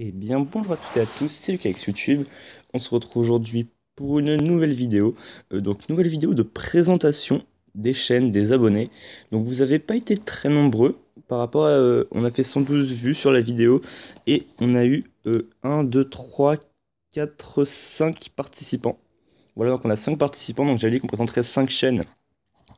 Et eh bien bonjour à toutes et à tous, c'est Lucas YouTube. On se retrouve aujourd'hui pour une nouvelle vidéo. Euh, donc nouvelle vidéo de présentation des chaînes, des abonnés. Donc vous n'avez pas été très nombreux par rapport à... Euh, on a fait 112 vues sur la vidéo et on a eu 1, 2, 3, 4, 5 participants. Voilà, donc on a 5 participants, donc j'avais dit qu'on présenterait 5 chaînes.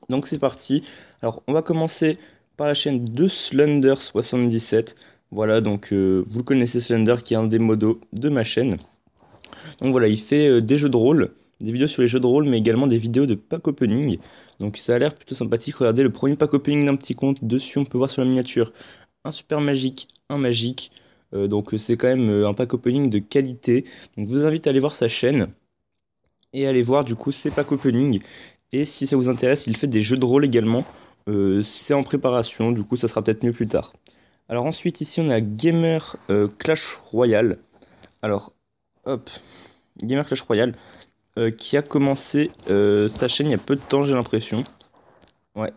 Donc c'est parti. Alors on va commencer par la chaîne de Slender77. Voilà, donc euh, vous connaissez Slender qui est un des modos de ma chaîne. Donc voilà, il fait euh, des jeux de rôle, des vidéos sur les jeux de rôle, mais également des vidéos de pack opening. Donc ça a l'air plutôt sympathique. Regardez le premier pack opening d'un petit compte. Dessus, on peut voir sur la miniature un super magique, un magique. Euh, donc c'est quand même un pack opening de qualité. Donc je vous invite à aller voir sa chaîne et à aller voir du coup ses pack opening. Et si ça vous intéresse, il fait des jeux de rôle également. c'est en préparation, du coup ça sera peut-être mieux plus tard. Alors ensuite ici on a Gamer euh, Clash Royale. Alors hop, Gamer Clash Royale euh, qui a commencé euh, sa chaîne il y a peu de temps j'ai l'impression. Ouais.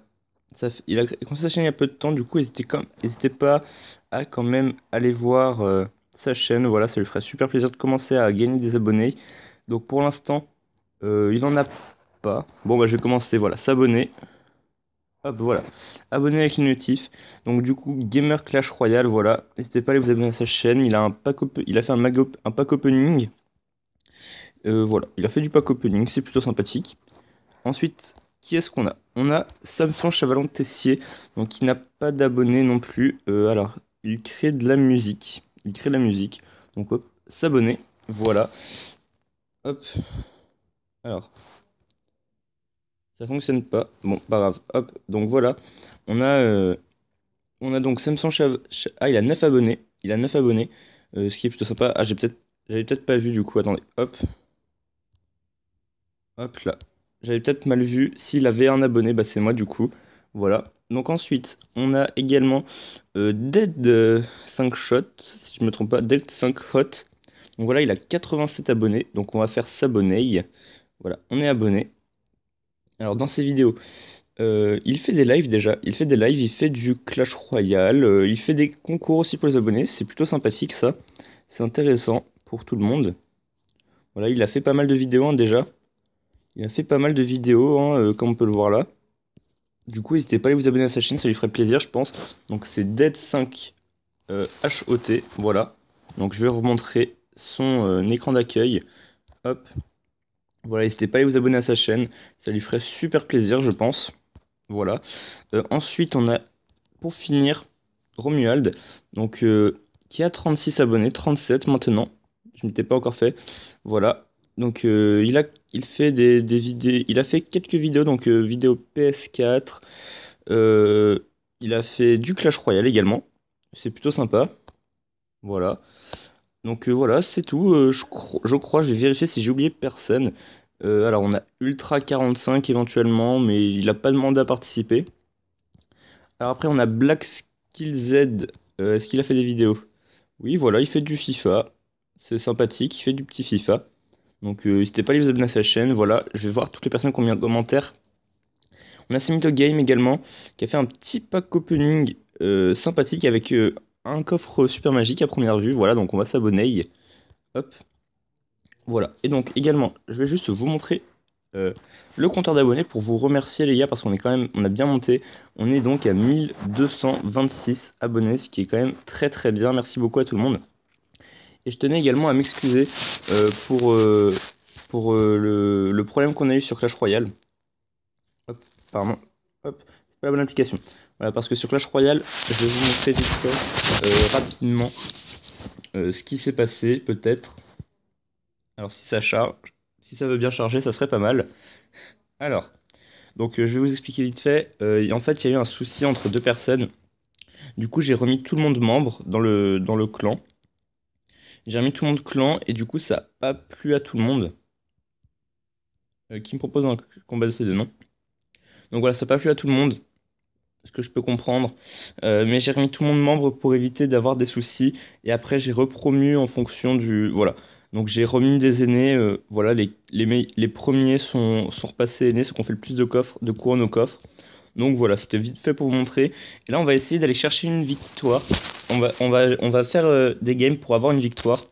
Ça, il a commencé sa chaîne il y a peu de temps, du coup n'hésitez pas à quand même aller voir sa chaîne, voilà, ça lui ferait super plaisir de commencer à gagner des abonnés. Donc pour l'instant, il n'en a pas. Bon bah je vais commencer, voilà, s'abonner. Hop, voilà. Abonnez avec les notifs. Donc du coup, Gamer Clash Royale, voilà. N'hésitez pas à aller vous abonner à sa chaîne. Il a, un pack il a fait un, pack opening. Euh, voilà, il a fait du pack opening, c'est plutôt sympathique. Ensuite, qui est-ce qu'on a On a Samson Chavalon Tessier, donc il n'a pas d'abonné non plus. Euh, alors, il crée de la musique. Il crée de la musique. Donc hop, s'abonner. Voilà. Hop. Alors, ça fonctionne pas. Bon, pas grave. Hop, donc voilà. On a, euh, on a donc Samson Chav... Ah, il a 9 abonnés. Il a 9 abonnés. Euh, ce qui est plutôt sympa. Ah, j'ai peut-être. J'avais peut-être pas vu du coup. Attendez. Hop. Hop là. J'avais peut-être mal vu. S'il avait un abonné, bah c'est moi du coup. Voilà. Donc ensuite, on a également euh, Dead 5 Shot, si je me trompe pas, Dead 5 Hot. Donc voilà, il a 87 abonnés. Donc on va faire s'abonner. Voilà, on est abonné. Alors dans ses vidéos, euh, il fait des lives déjà, il fait des lives, il fait du Clash Royale, euh, il fait des concours aussi pour les abonnés, c'est plutôt sympathique ça, c'est intéressant pour tout le monde. Voilà, il a fait pas mal de vidéos hein, déjà, il a fait pas mal de vidéos hein, euh, comme on peut le voir là. Du coup, n'hésitez pas à vous abonner à sa chaîne, ça lui ferait plaisir je pense. Donc c'est Dead5 HOT, voilà. Donc je vais vous montrer son écran d'accueil. Hop, voilà, n'hésitez pas à vous abonner à sa chaîne, ça lui ferait super plaisir, je pense. Voilà. Euh, ensuite, on a, pour finir, Romuald, donc, euh, qui a 36 abonnés, 37 maintenant. Je ne m'étais pas encore fait. Voilà. Donc, euh, il, a, il, fait des, des vidéos, il a fait quelques vidéos, donc vidéo PS4. il a fait du Clash Royale également. C'est plutôt sympa. Voilà. Donc euh, voilà, c'est tout. Euh, je, crois, je vais vérifier si j'ai oublié personne. Euh, alors on a Ultra 45 éventuellement, mais il n'a pas demandé à participer. Alors après on a Black Skill Z. Est-ce qu'il a fait des vidéos Oui, voilà, il fait du FIFA. C'est sympathique, il fait du petit FIFA. Donc n'hésitez pas à vous abonner à sa chaîne. Voilà, je vais voir toutes les personnes qui ont mis commentaire. On a Semito Game également, qui a fait un petit pack opening sympathique avec un coffre super magique à première vue. Voilà, donc on va s'abonner. Hop. Voilà. Et donc également, je vais juste vous montrer euh, le compteur d'abonnés pour vous remercier les gars parce qu'on est quand même, on a bien monté. On est donc à 1226 abonnés, ce qui est quand même très très bien. Merci beaucoup à tout le monde. Et je tenais également à m'excuser euh, pour, euh, pour le, le, problème qu'on a eu sur Clash Royale. Hop, pardon. Hop bonne application. Voilà, euh, parce que sur Clash Royale, je vais vous montrer euh, rapidement euh, ce qui s'est passé, peut-être. Alors, si ça charge, si ça veut bien charger, ça serait pas mal. Alors, donc je vais vous expliquer vite fait. en fait, il y a eu un souci entre deux personnes. Du coup, j'ai remis tout le monde membre dans le, dans le clan. J'ai remis tout le monde clan et du coup, ça n'a pas plu à tout le monde. qui me propose un combat de ces deux noms. Donc voilà, ça n'a pas plu à tout le monde ce que je peux comprendre. Euh, mais j'ai remis tout le monde membre pour éviter d'avoir des soucis. Et après, j'ai repromu en fonction du. Voilà. Donc j'ai remis des aînés. Euh, voilà, les, les, les, premiers sont, sont repassés aînés, ceux qu'on fait le plus de, coffres, de couronnes au coffre. Donc voilà, c'était vite fait pour vous montrer. Et là, on va essayer d'aller chercher une victoire. On va, on va, on va faire euh, des games pour avoir une victoire.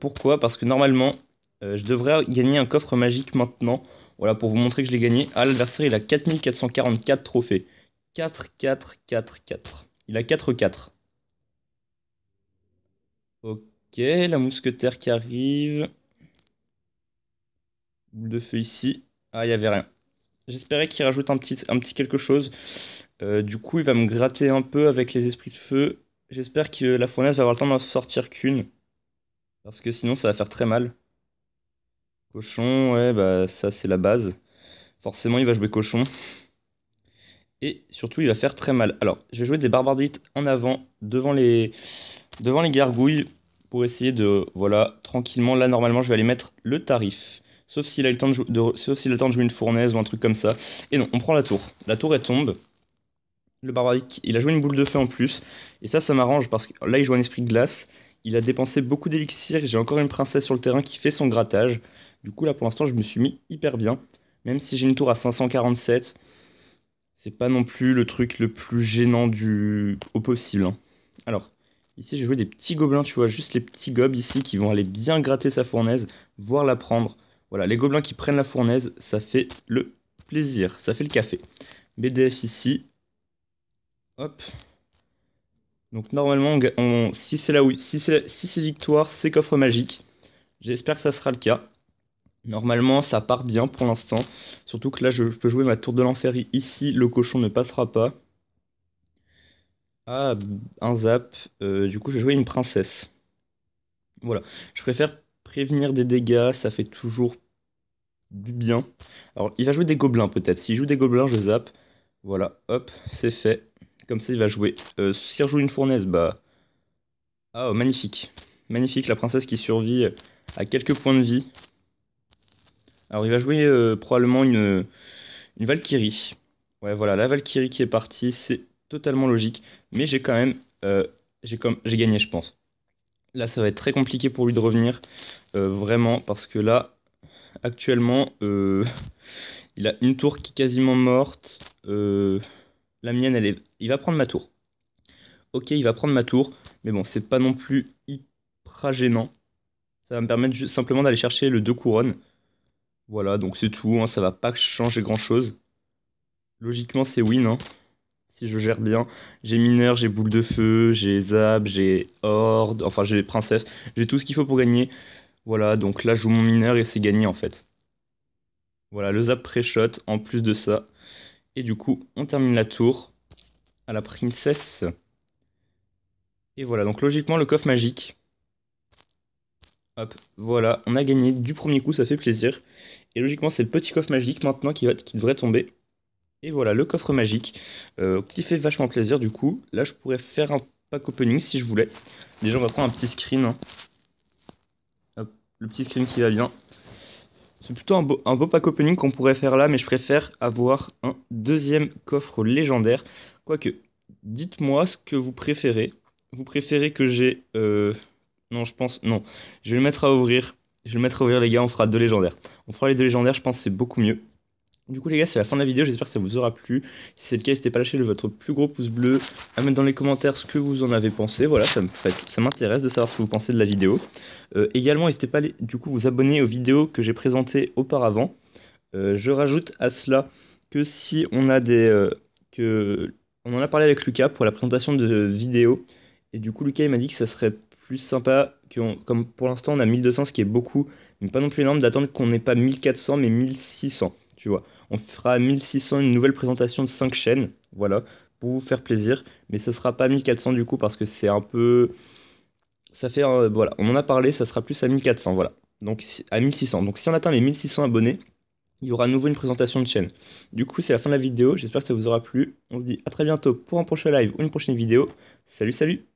pourquoi Parce que normalement, je devrais gagner un coffre magique maintenant. Voilà, pour vous montrer que je l'ai gagné. Ah, l'adversaire, il a 4444 trophées. 4, 4, 4, 4. Il a 4, 4. Ok, la mousquetaire qui arrive. Boule de feu ici. Ah, il n'y avait rien. J'espérais qu'il rajoute un petit, un petit quelque chose. Euh, du coup, il va me gratter un peu avec les esprits de feu. J'espère que la fournaise va avoir le temps d'en sortir qu'une. Parce que sinon, ça va faire très mal. Cochon, ouais, bah ça c'est la base. Forcément, il va jouer cochon et surtout il va faire très mal. Alors, je vais jouer des Barbardites en avant devant les devant les gargouilles pour essayer de voilà, tranquillement là normalement, je vais aller mettre le tarif. Sauf s'il a, le temps de, s'il a le temps de jouer une fournaise ou un truc comme ça. Et non, on prend la tour. La tour elle tombe. Le barbarique, il a joué une boule de feu en plus. Et ça, ça m'arrange parce que là, il joue un esprit de glace. Il a dépensé beaucoup d'élixir. J'ai encore une princesse sur le terrain qui fait son grattage. Du coup, là, pour l'instant, je me suis mis hyper bien. Même si j'ai une tour à 547, c'est pas non plus le truc le plus gênant du au possible. Hein. Alors, ici j'ai joué des petits gobelins, tu vois, juste les petits gobs ici qui vont aller bien gratter sa fournaise, voire la prendre. Voilà, les gobelins qui prennent la fournaise, ça fait le plaisir, ça fait le café. BDF ici. Hop. Donc normalement, si c'est la, oui, si c'est si victoire, c'est coffre magique. J'espère que ça sera le cas. Normalement, ça part bien pour l'instant. Surtout que là, je, peux jouer ma tour de l'enfer ici. Le cochon ne passera pas. Ah, un zap. Euh, du coup, je vais jouer une princesse. Voilà. Je préfère prévenir des dégâts. Ça fait toujours du bien. Alors, il va jouer des gobelins peut-être. S'il joue des gobelins, je zap Voilà. Hop, c'est fait. Comme ça, il va jouer. Euh, S'il rejoue une fournaise, bah... Ah, oh, magnifique. Magnifique, la princesse qui survit à quelques points de vie. Alors il va jouer euh, probablement une, une Valkyrie. Ouais, voilà, la Valkyrie qui est partie, c'est totalement logique. Mais j'ai quand même. Euh, j'ai gagné, je pense. Là, ça va être très compliqué pour lui de revenir. Euh, vraiment, parce que là, actuellement, il a une tour qui est quasiment morte. la mienne, elle est. Il va prendre ma tour. Ok, il va prendre ma tour. Mais bon, c'est pas non plus hyper gênant. Ça va me permettre simplement d'aller chercher le 2 couronnes. Voilà, donc c'est tout, hein, ça va pas changer grand chose. Logiquement, c'est win, hein, si je gère bien. J'ai mineur, j'ai boule de feu, j'ai zap, j'ai horde, enfin j'ai princesse, j'ai tout ce qu'il faut pour gagner. Voilà, donc là, je joue mon mineur et c'est gagné en fait. Voilà, le zap pré-shot en plus de ça. Et du coup, on termine la tour à la princesse. Et voilà, donc logiquement, le coffre magique. Hop, voilà, on a gagné du premier coup, ça fait plaisir. Et logiquement, c'est le petit coffre magique maintenant qui, va, devrait tomber. Et voilà, le coffre magique, euh, qui fait vachement plaisir du coup. Là, je pourrais faire un pack opening si je voulais. Déjà, on va prendre un petit screen. Hein. le petit screen qui va bien. C'est plutôt un beau, pack opening qu'on pourrait faire là, mais je préfère avoir un deuxième coffre légendaire. Quoique, dites-moi ce que vous préférez. Vous préférez que j'ai... Euh, non, je pense. Non. Je vais le mettre à ouvrir. Je vais le mettre à ouvrir, les gars. On fera deux légendaires. On fera les deux légendaires. Je pense c'est beaucoup mieux. Du coup, les gars, c'est la fin de la vidéo. J'espère que ça vous aura plu. Si c'est le cas, n'hésitez pas à lâcher votre plus gros pouce bleu, à mettre dans les commentaires ce que vous en avez pensé. Voilà, ça me ça m'intéresse de savoir ce que vous pensez de la vidéo. Euh, également, n'hésitez pas du coup, vous abonner aux vidéos que j'ai présentées auparavant. Euh, je rajoute à cela que si on a des. Euh, que on en a parlé avec Lucas pour la présentation de vidéos. Et du coup, Lucas, il m'a dit que ça serait plus sympa. On, comme pour l'instant, on a 1200, ce qui est beaucoup, mais pas non plus énorme, d'attendre qu'on n'ait pas 1400, mais 1600. Tu vois, on fera 1600 une nouvelle présentation de 5 chaînes, voilà, pour vous faire plaisir, mais ce sera pas 1400 du coup, parce que c'est un peu. Ça fait. Un... Voilà, on en a parlé, ça sera plus à 1400, voilà. Donc à 1600. Donc si on atteint les 1600 abonnés, il y aura à nouveau une présentation de chaîne. Du coup, c'est la fin de la vidéo. J'espère que ça vous aura plu. On se dit à très bientôt pour un prochain live ou une prochaine vidéo. Salut, salut